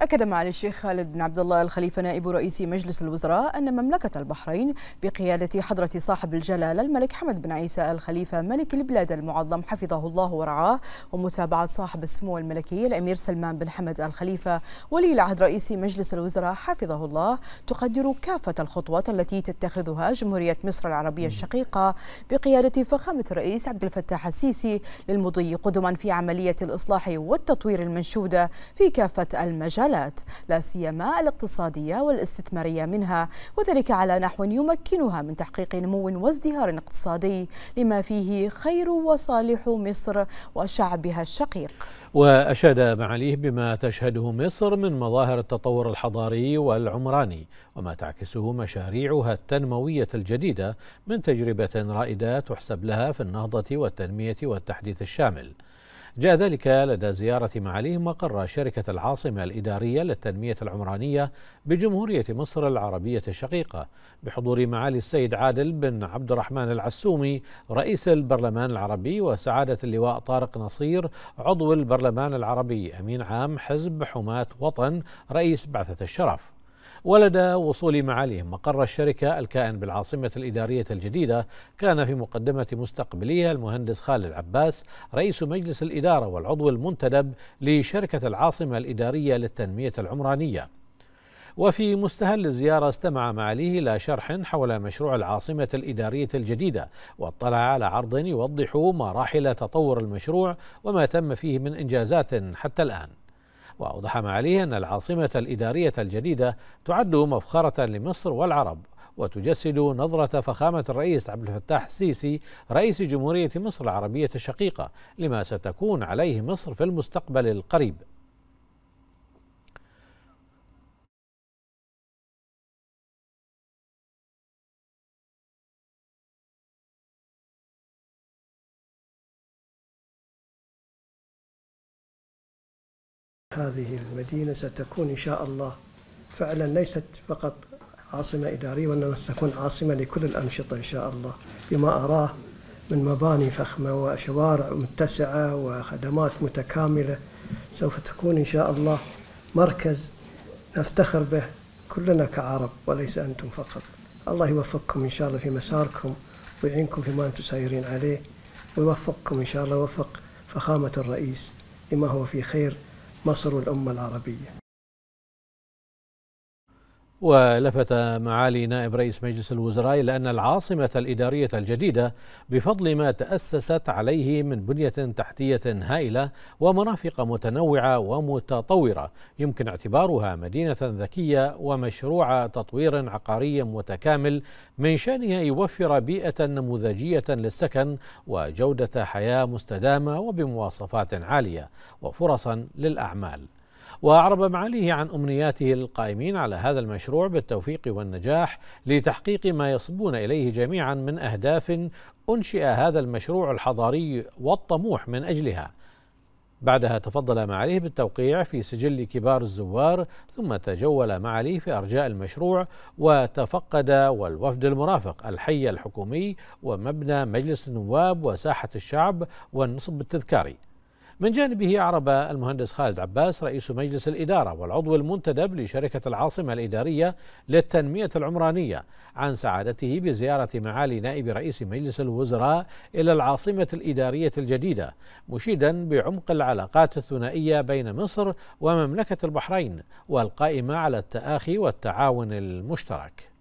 أكد معالي الشيخ خالد بن عبد الله الخليفة نائب رئيس مجلس الوزراء أن مملكة البحرين بقيادة حضرة صاحب الجلالة الملك حمد بن عيسى الخليفة ملك البلاد المعظم حفظه الله ورعاه ومتابعة صاحب السمو الملكي الأمير سلمان بن حمد الخليفة ولي العهد رئيس مجلس الوزراء حفظه الله تقدر كافة الخطوات التي تتخذها جمهورية مصر العربية الشقيقة بقيادة فخامة الرئيس عبد الفتاح السيسي للمضي قدما في عملية الإصلاح والتطوير المنشودة في كافة المجال المجالات لا سيما الاقتصادية والاستثمارية منها وذلك على نحو يمكنها من تحقيق نمو وازدهار اقتصادي لما فيه خير وصالح مصر وشعبها الشقيق وأشاد معاليه بما تشهده مصر من مظاهر التطور الحضاري والعمراني وما تعكسه مشاريعها التنموية الجديدة من تجربة رائدة تحسب لها في النهضة والتنمية والتحديث الشامل جاء ذلك لدى زيارة معاليهم مقر شركة العاصمة الإدارية للتنمية العمرانية بجمهورية مصر العربية الشقيقة بحضور معالي السيد عادل بن عبد الرحمن العسومي رئيس البرلمان العربي وسعادة اللواء طارق نصير عضو البرلمان العربي أمين عام حزب حماة وطن رئيس بعثة الشرف ولدى وصول معاليهم مقر الشركة الكائن بالعاصمة الإدارية الجديدة كان في مقدمة مستقبليها المهندس خالد عباس رئيس مجلس الإدارة والعضو المنتدب لشركة العاصمة الإدارية للتنمية العمرانية وفي مستهل الزيارة استمع معاليه إلى شرح حول مشروع العاصمة الإدارية الجديدة واطلع على عرض يوضح مراحل تطور المشروع وما تم فيه من إنجازات حتى الآن وأوضح معاليه أن العاصمة الإدارية الجديدة تعد مفخرة لمصر والعرب وتجسد نظرة فخامة الرئيس عبد الفتاح السيسي رئيس جمهورية مصر العربية الشقيقة لما ستكون عليه مصر في المستقبل القريب هذه المدينة ستكون إن شاء الله فعلا ليست فقط عاصمة إدارية وإنما ستكون عاصمة لكل الأنشطة إن شاء الله بما أراه من مباني فخمة وشوارع متسعة وخدمات متكاملة سوف تكون إن شاء الله مركز نفتخر به كلنا كعرب وليس أنتم فقط الله يوفقكم إن شاء الله في مساركم ويعينكم فيما أنتم سايرين عليه ويوفقكم إن شاء الله وفق فخامة الرئيس لما هو في خير مصر والأمة العربية ولفت معالي نائب رئيس مجلس الوزراء إلى أن العاصمة الإدارية الجديدة بفضل ما تأسست عليه من بنية تحتية هائلة ومرافق متنوعة ومتطورة يمكن اعتبارها مدينة ذكية ومشروع تطوير عقاري متكامل من شأنها يوفر بيئة نموذجية للسكن وجودة حياة مستدامة وبمواصفات عالية وفرصا للأعمال وأعرب معاليه عن أمنياته للقائمين على هذا المشروع بالتوفيق والنجاح لتحقيق ما يصبون إليه جميعا من أهداف أنشئ هذا المشروع الحضاري والطموح من أجلها بعدها تفضل معاليه بالتوقيع في سجل كبار الزوار ثم تجول معاليه في أرجاء المشروع وتفقد والوفد المرافق الحي الحكومي ومبنى مجلس النواب وساحة الشعب والنصب التذكاري من جانبه عرب المهندس خالد عباس رئيس مجلس الإدارة والعضو المنتدب لشركة العاصمة الإدارية للتنمية العمرانية عن سعادته بزيارة معالي نائب رئيس مجلس الوزراء إلى العاصمة الإدارية الجديدة مشيدا بعمق العلاقات الثنائية بين مصر ومملكة البحرين والقائمة على التآخي والتعاون المشترك